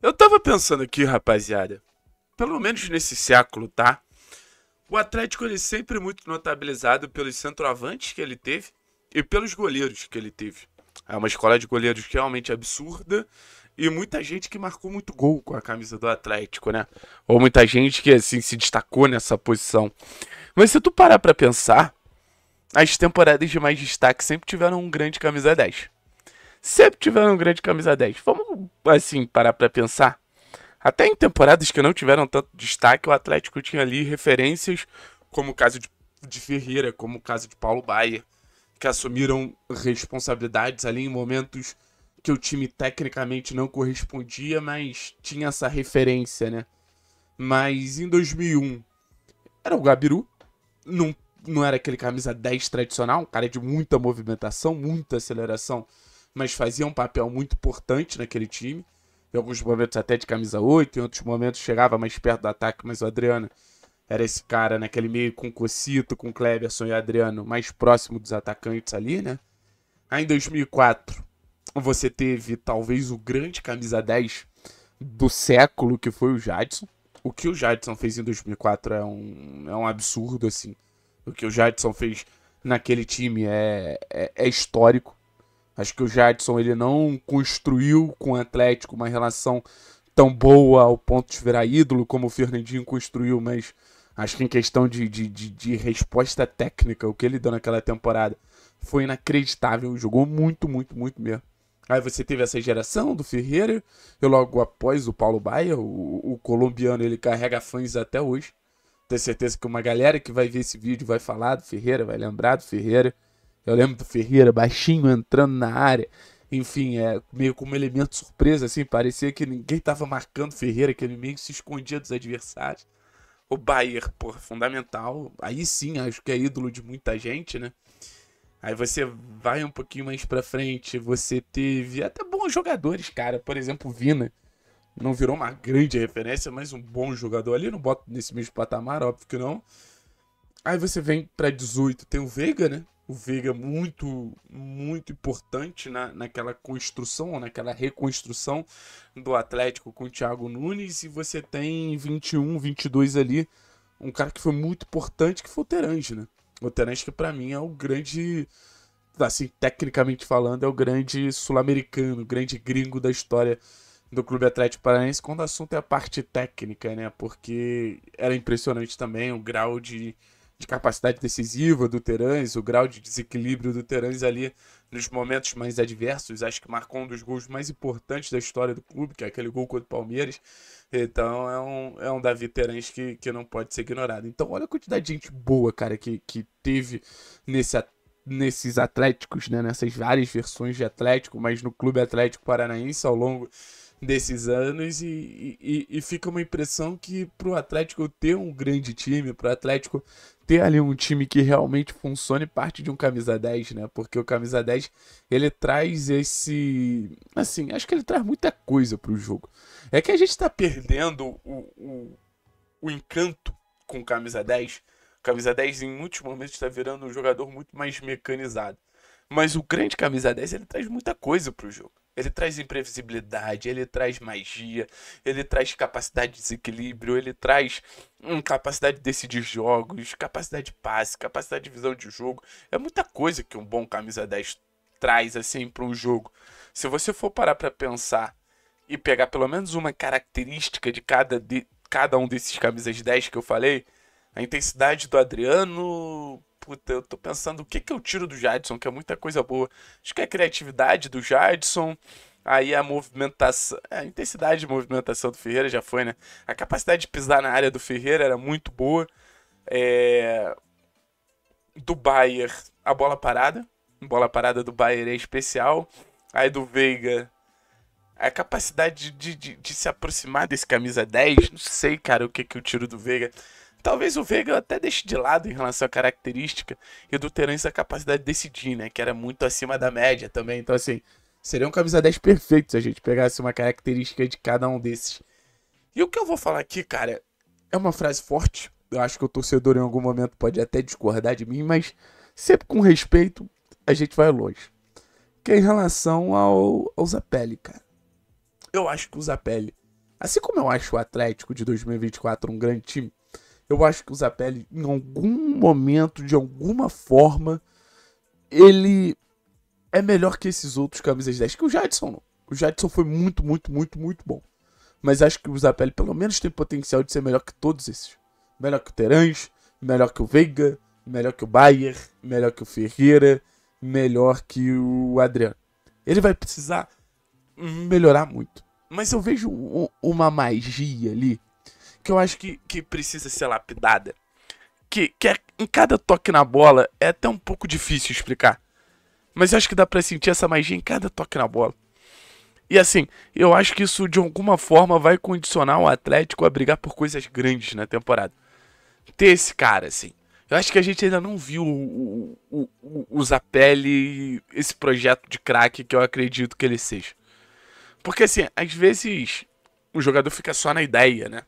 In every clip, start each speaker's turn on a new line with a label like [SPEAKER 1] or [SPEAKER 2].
[SPEAKER 1] Eu tava pensando aqui, rapaziada. Pelo menos nesse século, tá? O Atlético ele é sempre muito notabilizado pelos centroavantes que ele teve e pelos goleiros que ele teve. É uma escola de goleiros realmente absurda e muita gente que marcou muito gol com a camisa do Atlético, né? Ou muita gente que assim se destacou nessa posição. Mas se tu parar para pensar, as temporadas de mais destaque sempre tiveram um grande camisa 10 sempre tiveram um grande camisa 10. Vamos, assim, parar para pensar. Até em temporadas que não tiveram tanto destaque, o Atlético tinha ali referências, como o caso de, de Ferreira, como o caso de Paulo Baier, que assumiram responsabilidades ali em momentos que o time tecnicamente não correspondia, mas tinha essa referência, né? Mas em 2001 era o Gabiru, não, não era aquele camisa 10 tradicional, um cara de muita movimentação, muita aceleração, mas fazia um papel muito importante naquele time. Em alguns momentos até de camisa 8, em outros momentos chegava mais perto do ataque, mas o Adriano era esse cara naquele né, meio com Cocito, com Cleberson e Adriano, mais próximo dos atacantes ali, né? Aí em 2004, você teve talvez o grande camisa 10 do século, que foi o Jadson. O que o Jadson fez em 2004 é um, é um absurdo, assim. O que o Jadson fez naquele time é, é, é histórico. Acho que o Jadson ele não construiu com o Atlético uma relação tão boa ao ponto de virar ídolo como o Fernandinho construiu, mas acho que em questão de, de, de, de resposta técnica, o que ele deu naquela temporada foi inacreditável. Jogou muito, muito, muito mesmo. Aí você teve essa geração do Ferreira, e logo após o Paulo Baia, o, o colombiano, ele carrega fãs até hoje. Tenho certeza que uma galera que vai ver esse vídeo vai falar do Ferreira, vai lembrar do Ferreira. Eu lembro do Ferreira baixinho entrando na área. Enfim, é meio como elemento surpresa, assim. Parecia que ninguém estava marcando Ferreira, que ele meio que se escondia dos adversários. O Bayer, pô, fundamental. Aí sim, acho que é ídolo de muita gente, né? Aí você vai um pouquinho mais pra frente, você teve até bons jogadores, cara. Por exemplo, o Vina. Não virou uma grande referência, mas um bom jogador ali. Não boto nesse mesmo patamar, óbvio que não. Aí você vem pra 18, tem o Veiga, né? o Veiga muito, muito importante na, naquela construção, naquela reconstrução do Atlético com o Thiago Nunes. E você tem 21, 22 ali, um cara que foi muito importante, que foi o Teranje, né? O Teranje que para mim é o grande, assim, tecnicamente falando, é o grande sul-americano, o grande gringo da história do Clube Atlético Paranaense quando o assunto é a parte técnica, né? Porque era impressionante também o grau de de capacidade decisiva do Terãs, o grau de desequilíbrio do Terãs ali nos momentos mais adversos. Acho que marcou um dos gols mais importantes da história do clube, que é aquele gol contra o Palmeiras. Então é um, é um Davi Terãs que, que não pode ser ignorado. Então olha a quantidade de gente boa, cara, que, que teve nesse nesses atléticos, né? nessas várias versões de Atlético, mas no Clube Atlético Paranaense ao longo desses anos e, e, e, fica uma impressão que para o Atlético ter um grande time, para o Atlético ter ali um time que realmente funcione parte de um camisa 10, né? Porque o camisa 10, ele traz esse... Assim, acho que ele traz muita coisa pro jogo. É que a gente tá perdendo o, o, o encanto com camisa 10. Camisa 10, em muitos momentos, está virando um jogador muito mais mecanizado. Mas o grande camisa 10, ele traz muita coisa pro jogo. Ele traz imprevisibilidade, ele traz magia, ele traz capacidade de desequilíbrio, ele traz hum, capacidade de decidir jogos, capacidade de passe, capacidade de visão de jogo. É muita coisa que um bom camisa 10 traz assim para um jogo. Se você for parar para pensar e pegar pelo menos uma característica de cada, de cada um desses camisas 10 que eu falei, a intensidade do Adriano puta, eu tô pensando o que que eu tiro do Jadson, que é muita coisa boa. Acho que é a criatividade do Jadson, aí a movimentação, é, a intensidade de movimentação do Ferreira já foi, né? A capacidade de pisar na área do Ferreira era muito boa. É... Do Bayer, a bola parada. A bola parada do Bayer é especial. Aí do Veiga, a capacidade de, de, de, se aproximar desse camisa 10, não sei, cara, o que, que eu tiro do Veiga. Talvez o Veiga até deixe de lado em relação à característica e o do Terence a capacidade de decidir, né? Que era muito acima da média também. Então, assim, seria um camisa 10 perfeito se a gente pegasse uma característica de cada um desses. E o que eu vou falar aqui, cara, é uma frase forte. Eu acho que o torcedor em algum momento pode até discordar de mim, mas sempre com respeito a gente vai longe. Que é em relação ao, ao Zapelli, cara. Eu acho que o Zapelli, assim como eu acho o Atlético de 2024 um grande time, eu acho que o Zapelli, em algum momento, de alguma forma, ele é melhor que esses outros camisas 10, que o Jadson não. O Jadson foi muito, muito, muito, muito bom. Mas acho que o Zapelli pelo menos tem potencial de ser melhor que todos esses. Melhor que o Terãs, melhor que o Veiga, melhor que o Bayer, melhor que o Ferreira, melhor que o Adriano. Ele vai precisar melhorar muito. Mas eu vejo uma magia ali que eu acho que, que precisa ser lapidada. Que, que é, em cada toque na bola é até um pouco difícil explicar. Mas eu acho que dá pra sentir essa magia em cada toque na bola. E assim, eu acho que isso de alguma forma vai condicionar o Atlético a brigar por coisas grandes na temporada. Ter esse cara, assim. Eu acho que a gente ainda não viu o, o, o, o Zapelli, esse projeto de craque que eu acredito que ele seja. Porque assim, às vezes o jogador fica só na ideia, né?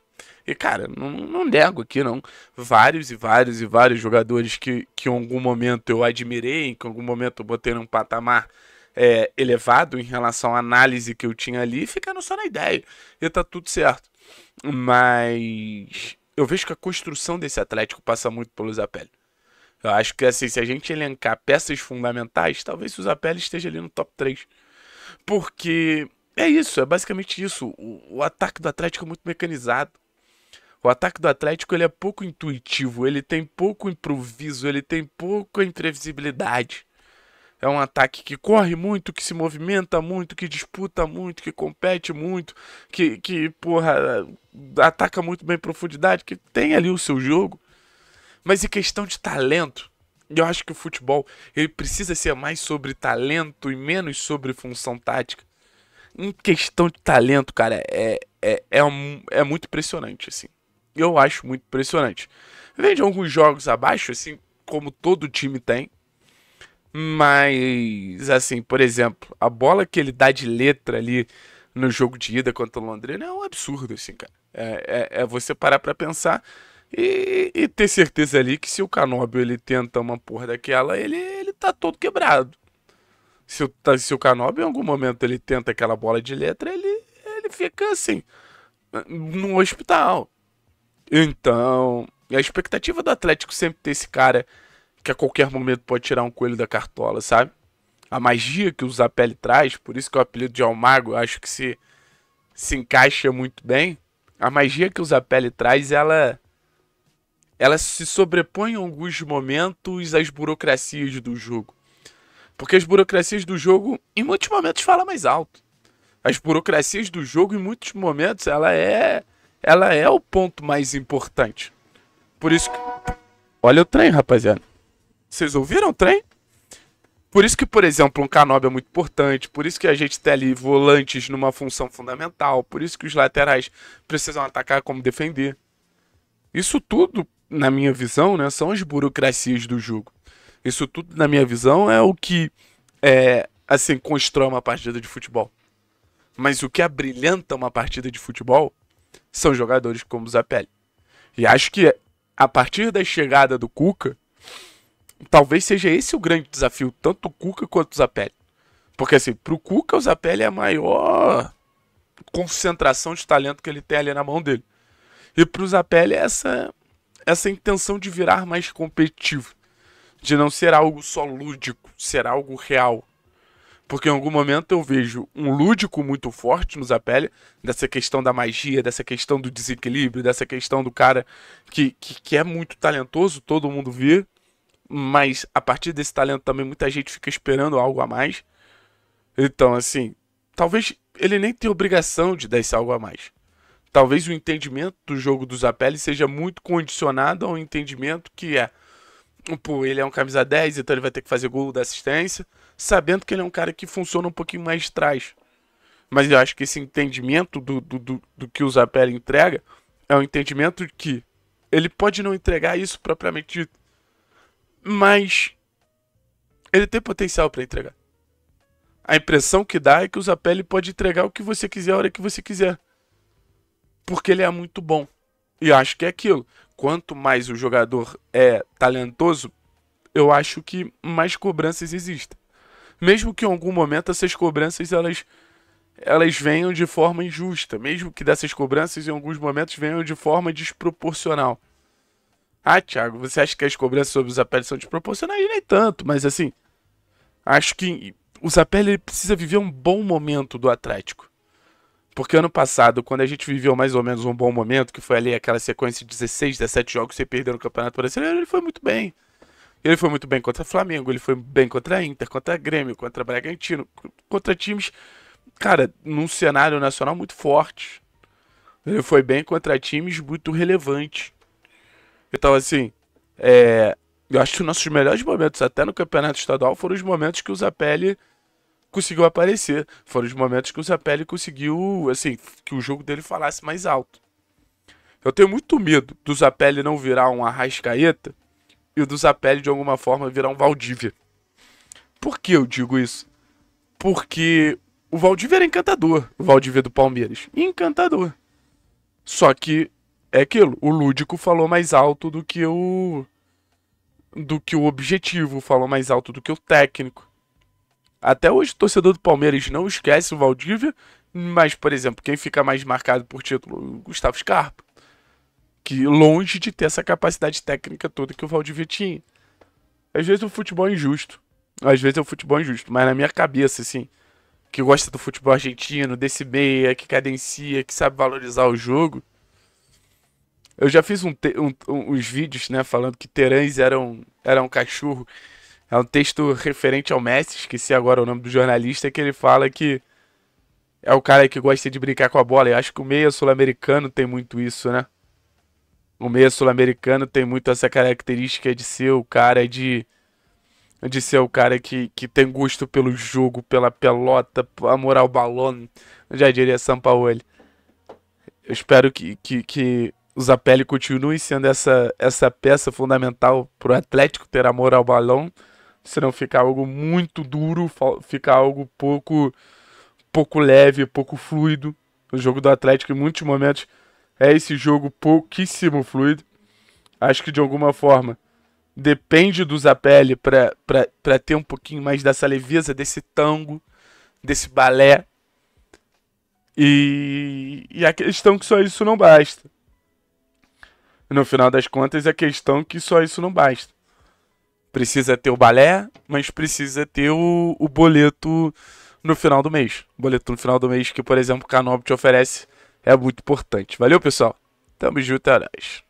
[SPEAKER 1] E, cara, não, não nego aqui, não. Vários e vários e vários jogadores que, que em algum momento eu admirei, que em algum momento eu botei num patamar é, elevado em relação à análise que eu tinha ali, ficando só na ideia. E tá tudo certo. Mas eu vejo que a construção desse Atlético passa muito pelo Zapelli. Eu acho que assim, se a gente elencar peças fundamentais, talvez o Zapelli esteja ali no top 3. Porque é isso, é basicamente isso. O, o ataque do Atlético é muito mecanizado. O ataque do Atlético ele é pouco intuitivo, ele tem pouco improviso, ele tem pouca imprevisibilidade. É um ataque que corre muito, que se movimenta muito, que disputa muito, que compete muito, que, que porra, ataca muito bem profundidade, que tem ali o seu jogo. Mas em questão de talento, eu acho que o futebol ele precisa ser mais sobre talento e menos sobre função tática. Em questão de talento, cara, é, é, é, um, é, é muito impressionante, assim eu acho muito impressionante. Vende alguns jogos abaixo, assim como todo time tem. Mas, assim, por exemplo, a bola que ele dá de letra ali no jogo de ida contra o Londrina é um absurdo, assim, cara. É, é, é você parar pra pensar e, e, ter certeza ali que se o Canóbio ele tenta uma porra daquela, ele, ele tá todo quebrado. Se o, se o Canóbio em algum momento ele tenta aquela bola de letra, ele, ele fica assim, no hospital. Então, a expectativa do Atlético sempre ter esse cara que a qualquer momento pode tirar um coelho da cartola, sabe? A magia que o Zapelli traz, por isso que o apelido de Almago acho que se, se encaixa muito bem. A magia que o Zapelli traz, ela, ela se sobrepõe em alguns momentos às burocracias do jogo. Porque as burocracias do jogo, em muitos momentos, fala mais alto. As burocracias do jogo, em muitos momentos, ela é ela é o ponto mais importante. Por isso que. Olha o trem, rapaziada. Vocês ouviram o trem? Por isso que, por exemplo, um canob é muito importante, por isso que a gente tem ali volantes numa função fundamental, por isso que os laterais precisam atacar como defender. Isso tudo, na minha visão, né, são as burocracias do jogo. Isso tudo, na minha visão, é o que é, assim, constrói uma partida de futebol. Mas o que abrilhanta uma partida de futebol são jogadores como o Zapelli. E acho que a partir da chegada do Cuca, talvez seja esse o grande desafio, tanto o Cuca quanto o Zapelli. Porque assim, pro Cuca o Zapelli é a maior concentração de talento que ele tem ali na mão dele. E pro Zapelli é essa essa intenção de virar mais competitivo, de não ser algo só lúdico, ser algo real, porque em algum momento eu vejo um lúdico muito forte no Zapelli, dessa questão da magia, dessa questão do desequilíbrio, dessa questão do cara que, que, que é muito talentoso, todo mundo vê, mas a partir desse talento também muita gente fica esperando algo a mais. Então, assim, talvez ele nem tenha obrigação de dar esse algo a mais. Talvez o entendimento do jogo do Zapelli seja muito condicionado ao entendimento que é pô, ele é um camisa 10, então ele vai ter que fazer gol da assistência, sabendo que ele é um cara que funciona um pouquinho mais atrás. Mas eu acho que esse entendimento do, do, do, do que o Zapelli entrega é um entendimento que ele pode não entregar isso propriamente dito, mas ele tem potencial para entregar. A impressão que dá é que o Zapelli pode entregar o que você quiser a hora que você quiser. Porque ele é muito bom. E acho que é aquilo quanto mais o jogador é talentoso, eu acho que mais cobranças existem. Mesmo que em algum momento essas cobranças elas elas venham de forma injusta, mesmo que dessas cobranças em alguns momentos venham de forma desproporcional. Ah, Thiago, você acha que as cobranças sobre os Zapelli são desproporcionais? Nem tanto, mas assim, acho que o Zapelli precisa viver um bom momento do Atlético. Porque ano passado, quando a gente viveu mais ou menos um bom momento, que foi ali aquela sequência de 16, 17 jogos sem perder no Campeonato Brasileiro, ele foi muito bem. Ele foi muito bem contra Flamengo, ele foi bem contra Inter, contra Grêmio, contra Bragantino, contra times, cara, num cenário nacional muito forte. Ele foi bem contra times muito relevantes. Então, assim, é, eu acho que nossos melhores momentos, até no Campeonato Estadual, foram os momentos que o Zapelli conseguiu aparecer. Foram os momentos que o Zapelli conseguiu, assim, que o jogo dele falasse mais alto. Eu tenho muito medo do Zapelli não virar um Arrascaeta e do Zapelli, de alguma forma, virar um Valdívia. Por que eu digo isso? Porque o Valdívia era encantador, o Valdívia do Palmeiras. Encantador. Só que é aquilo, o lúdico falou mais alto do que o do que o objetivo, falou mais alto do que o técnico. Até hoje o torcedor do Palmeiras não esquece o Valdívia, mas, por exemplo, quem fica mais marcado por título? Gustavo Scarpa. Que longe de ter essa capacidade técnica toda que o Valdívia tinha. Às vezes o futebol é injusto. Às vezes é o futebol é injusto, mas na minha cabeça, assim, que gosta do futebol argentino, desse meia, que cadencia, que sabe valorizar o jogo. Eu já fiz um, um, uns vídeos, né, falando que Terãs era um, era um cachorro é um texto referente ao Messi, esqueci agora o nome do jornalista, que ele fala que é o cara que gosta de brincar com a bola. Eu acho que o meia sul-americano tem muito isso, né? O meia sul-americano tem muito essa característica de ser o cara de. De ser o cara que, que tem gosto pelo jogo, pela pelota, amor ao balão. já diria São Paulo. Eu espero que, que, que o Zapelli continue sendo essa, essa peça fundamental para o Atlético ter amor ao balão se não ficar algo muito duro, ficar algo pouco pouco leve, pouco fluido. O jogo do Atlético em muitos momentos é esse jogo pouquíssimo fluido. Acho que de alguma forma depende do Zapelli para ter um pouquinho mais dessa leveza, desse tango, desse balé. E, e a questão que só isso não basta. No final das contas, a questão que só isso não basta. Precisa ter o balé, mas precisa ter o, o boleto no final do mês. O boleto no final do mês que, por exemplo, o Canob te oferece é muito importante. Valeu, pessoal? Tamo junto, é